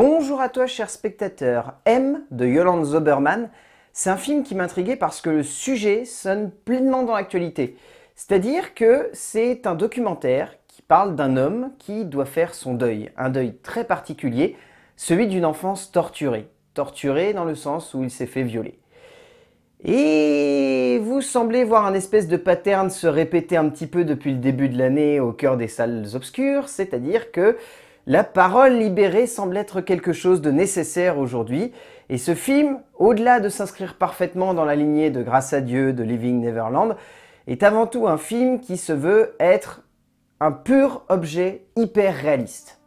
Bonjour à toi cher spectateur, M de Yolande Zoberman, c'est un film qui m'intriguait parce que le sujet sonne pleinement dans l'actualité. C'est-à-dire que c'est un documentaire qui parle d'un homme qui doit faire son deuil, un deuil très particulier, celui d'une enfance torturée. Torturée dans le sens où il s'est fait violer. Et vous semblez voir un espèce de pattern se répéter un petit peu depuis le début de l'année au cœur des salles obscures, c'est-à-dire que la parole libérée semble être quelque chose de nécessaire aujourd'hui, et ce film, au-delà de s'inscrire parfaitement dans la lignée de Grâce à Dieu, de Living Neverland, est avant tout un film qui se veut être un pur objet hyper réaliste.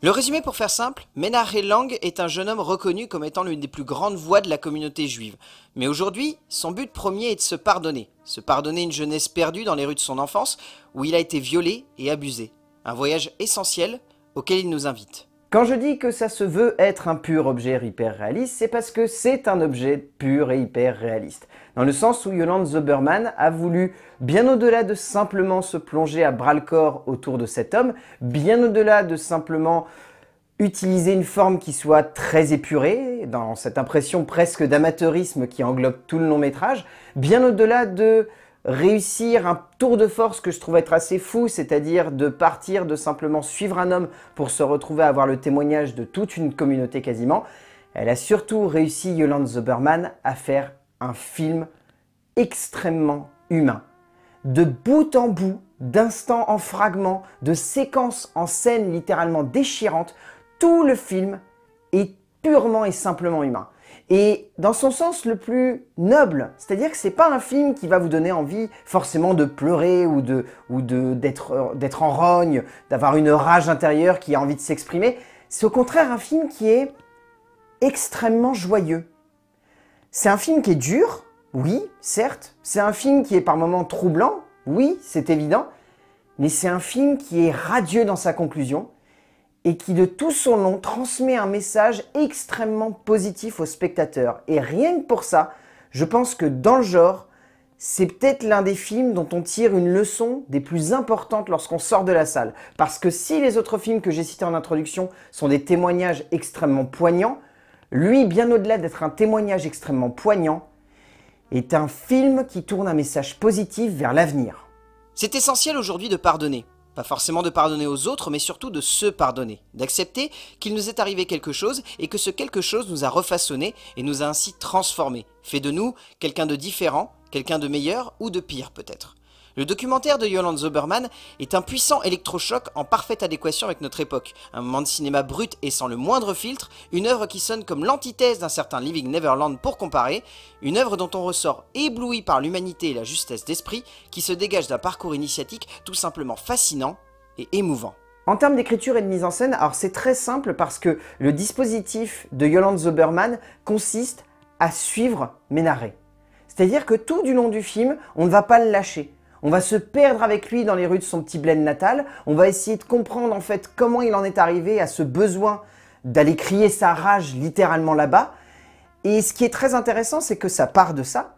Le résumé pour faire simple, Menahem Lang est un jeune homme reconnu comme étant l'une des plus grandes voix de la communauté juive. Mais aujourd'hui, son but premier est de se pardonner. Se pardonner une jeunesse perdue dans les rues de son enfance, où il a été violé et abusé. Un voyage essentiel auquel il nous invite. Quand je dis que ça se veut être un pur objet hyper réaliste, c'est parce que c'est un objet pur et hyper réaliste. Dans le sens où Yolande Zuberman a voulu, bien au-delà de simplement se plonger à bras-le-corps autour de cet homme, bien au-delà de simplement utiliser une forme qui soit très épurée, dans cette impression presque d'amateurisme qui englobe tout le long métrage, bien au-delà de réussir un tour de force que je trouve être assez fou, c'est-à-dire de partir, de simplement suivre un homme pour se retrouver à avoir le témoignage de toute une communauté quasiment. Elle a surtout réussi, Yolande Zoberman, à faire un film extrêmement humain. De bout en bout, d'instant en fragment, de séquences en scène littéralement déchirante. tout le film est purement et simplement humain et dans son sens le plus noble. C'est-à-dire que ce n'est pas un film qui va vous donner envie forcément de pleurer ou d'être d'être en rogne, d'avoir une rage intérieure qui a envie de s'exprimer. C'est au contraire un film qui est extrêmement joyeux. C'est un film qui est dur, oui, certes. C'est un film qui est par moments troublant, oui, c'est évident. Mais c'est un film qui est radieux dans sa conclusion et qui de tout son nom transmet un message extrêmement positif aux spectateurs. Et rien que pour ça, je pense que dans le genre, c'est peut-être l'un des films dont on tire une leçon des plus importantes lorsqu'on sort de la salle. Parce que si les autres films que j'ai cités en introduction sont des témoignages extrêmement poignants, lui, bien au-delà d'être un témoignage extrêmement poignant, est un film qui tourne un message positif vers l'avenir. C'est essentiel aujourd'hui de pardonner. Pas forcément de pardonner aux autres, mais surtout de se pardonner, d'accepter qu'il nous est arrivé quelque chose et que ce quelque chose nous a refaçonné et nous a ainsi transformé. fait de nous quelqu'un de différent, quelqu'un de meilleur ou de pire peut-être. Le documentaire de Yolande Zoberman est un puissant électrochoc en parfaite adéquation avec notre époque. Un moment de cinéma brut et sans le moindre filtre, une œuvre qui sonne comme l'antithèse d'un certain Living Neverland pour comparer, une œuvre dont on ressort ébloui par l'humanité et la justesse d'esprit qui se dégage d'un parcours initiatique tout simplement fascinant et émouvant. En termes d'écriture et de mise en scène, alors c'est très simple parce que le dispositif de Yolande Zoberman consiste à suivre Ménaré. C'est-à-dire que tout du long du film, on ne va pas le lâcher. On va se perdre avec lui dans les rues de son petit bled natal. On va essayer de comprendre en fait comment il en est arrivé à ce besoin d'aller crier sa rage littéralement là-bas. Et ce qui est très intéressant, c'est que ça part de ça.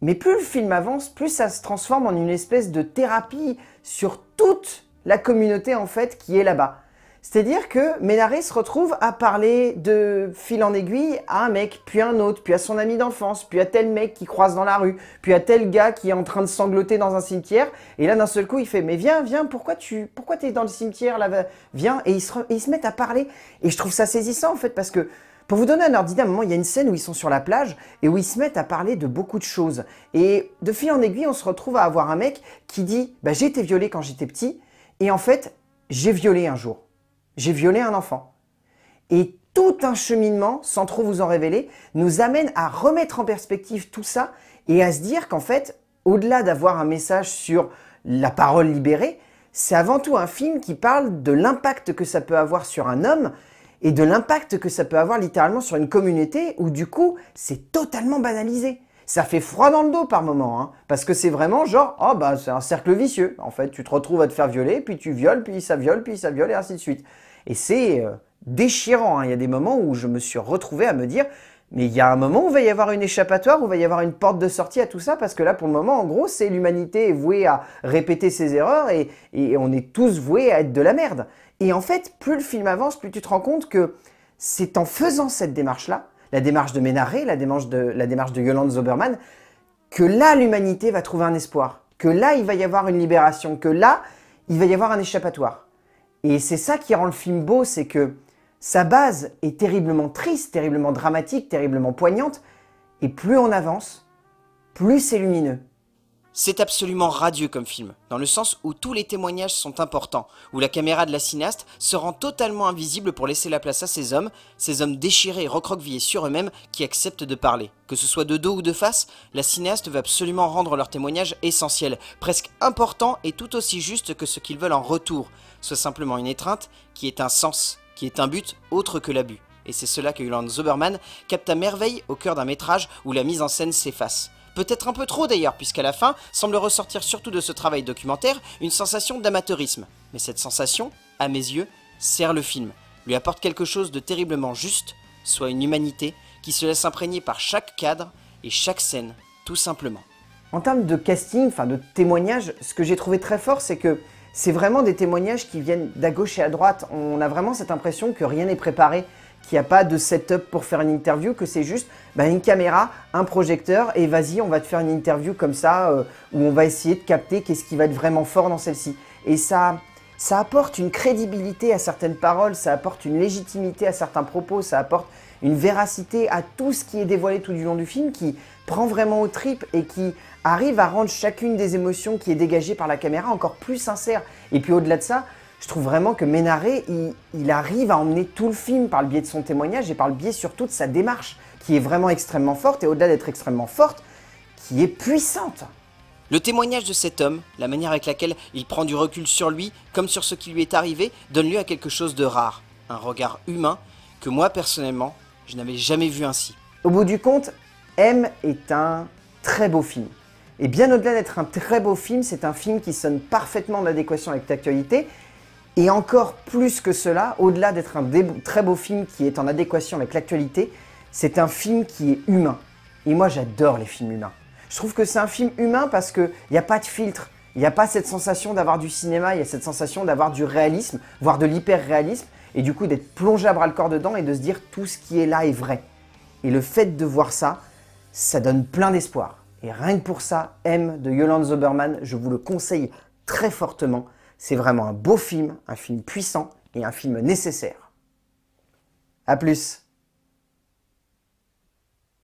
Mais plus le film avance, plus ça se transforme en une espèce de thérapie sur toute la communauté en fait qui est là-bas. C'est-à-dire que Ménaré se retrouve à parler de fil en aiguille à un mec, puis un autre, puis à son ami d'enfance, puis à tel mec qui croise dans la rue, puis à tel gars qui est en train de sangloter dans un cimetière. Et là, d'un seul coup, il fait Mais viens, viens, pourquoi tu pourquoi es dans le cimetière là Viens. Et ils, se, mettent à parler. Et je trouve ça saisissant en fait, parce que pour vous donner un ordinateur, moment, il y a une scène où ils sont sur la plage et où ils se mettent à parler de beaucoup de choses. Et de fil en aiguille, on se retrouve à avoir un mec qui dit bah, J'ai été violé quand j'étais petit, et en fait, j'ai violé un jour j'ai violé un enfant. Et tout un cheminement, sans trop vous en révéler, nous amène à remettre en perspective tout ça et à se dire qu'en fait, au-delà d'avoir un message sur la parole libérée, c'est avant tout un film qui parle de l'impact que ça peut avoir sur un homme et de l'impact que ça peut avoir littéralement sur une communauté où du coup, c'est totalement banalisé. Ça fait froid dans le dos par moment, hein, parce que c'est vraiment genre, oh bah c'est un cercle vicieux, en fait, tu te retrouves à te faire violer, puis tu violes, puis ça viole, puis ça viole, et ainsi de suite. Et c'est euh, déchirant. Hein. Il y a des moments où je me suis retrouvé à me dire, mais il y a un moment où il va y avoir une échappatoire, où il va y avoir une porte de sortie à tout ça, parce que là, pour le moment, en gros, c'est l'humanité vouée à répéter ses erreurs et, on est tous voués à être de la merde. Et en fait, plus le film avance, plus tu te rends compte que c'est en faisant cette démarche-là, la démarche de Ménaré, la démarche de, la démarche de Yolande Zoberman, que là, l'humanité va trouver un espoir, que là, il va y avoir une libération, que là, il va y avoir un échappatoire. Et c'est ça qui rend le film beau, c'est que sa base est terriblement triste, terriblement dramatique, terriblement poignante, et plus on avance, plus c'est lumineux. C'est absolument radieux comme film, dans le sens où tous les témoignages sont importants, où la caméra de la cinéaste se rend totalement invisible pour laisser la place à ces hommes, ces hommes déchirés, et recroquevillés sur eux-mêmes, qui acceptent de parler. Que ce soit de dos ou de face, la cinéaste veut absolument rendre leur témoignage essentiel, presque important et tout aussi juste que ce qu'ils veulent en retour, soit simplement une étreinte, qui est un sens, qui est un but autre que l'abus. Et c'est cela que Yulan Zoberman capte à merveille au cœur d'un métrage où la mise en scène s'efface. Peut-être un peu trop d'ailleurs, puisqu'à la fin semble ressortir surtout de ce travail documentaire une sensation d'amateurisme. Mais cette sensation, à mes yeux, sert le film, lui apporte quelque chose de terriblement juste, soit une humanité, qui se laisse imprégner par chaque cadre et chaque scène, tout simplement. En termes de casting, enfin de témoignages, ce que j'ai trouvé très fort, c'est que c'est vraiment des témoignages qui viennent d'à gauche et à droite. On a vraiment cette impression que rien n'est préparé qu'il n'y a pas de setup pour faire une interview, que c'est juste bah, une caméra, un projecteur et vas-y, on va te faire une interview comme ça euh, où on va essayer de capter qu'est-ce qui va être vraiment fort dans celle-ci. Et ça, ça apporte une crédibilité à certaines paroles, ça apporte une légitimité à certains propos, ça apporte une véracité à tout ce qui est dévoilé tout du long du film qui prend vraiment au trip et qui arrive à rendre chacune des émotions qui est dégagée par la caméra encore plus sincère. Et puis au-delà de ça, je trouve vraiment que Ménaré, il, arrive à emmener tout le film par le biais de son témoignage et par le biais surtout de sa démarche, qui est vraiment extrêmement forte et au-delà d'être extrêmement forte, qui est puissante. Le témoignage de cet homme, la manière avec laquelle il prend du recul sur lui, comme sur ce qui lui est arrivé, donne lieu à quelque chose de rare, un regard humain que moi personnellement, je n'avais jamais vu ainsi. Au bout du compte, M est un très beau film. Et bien au-delà d'être un très beau film, c'est un film qui sonne parfaitement en adéquation avec l'actualité et encore plus que cela, au-delà d'être un très beau film qui est en adéquation avec l'actualité, c'est un film qui est humain. Et moi j'adore les films humains. Je trouve que c'est un film humain parce qu'il n'y a pas de filtre. Il n'y a pas cette sensation d'avoir du cinéma, il y a cette sensation d'avoir du réalisme, voire de l'hyper-réalisme, et du coup d'être plongé à bras le corps dedans et de se dire tout ce qui est là est vrai. Et le fait de voir ça, ça donne plein d'espoir. Et rien que pour ça, M de Yolande Zoberman, je vous le conseille très fortement. C'est vraiment un beau film, un film puissant et un film nécessaire. A plus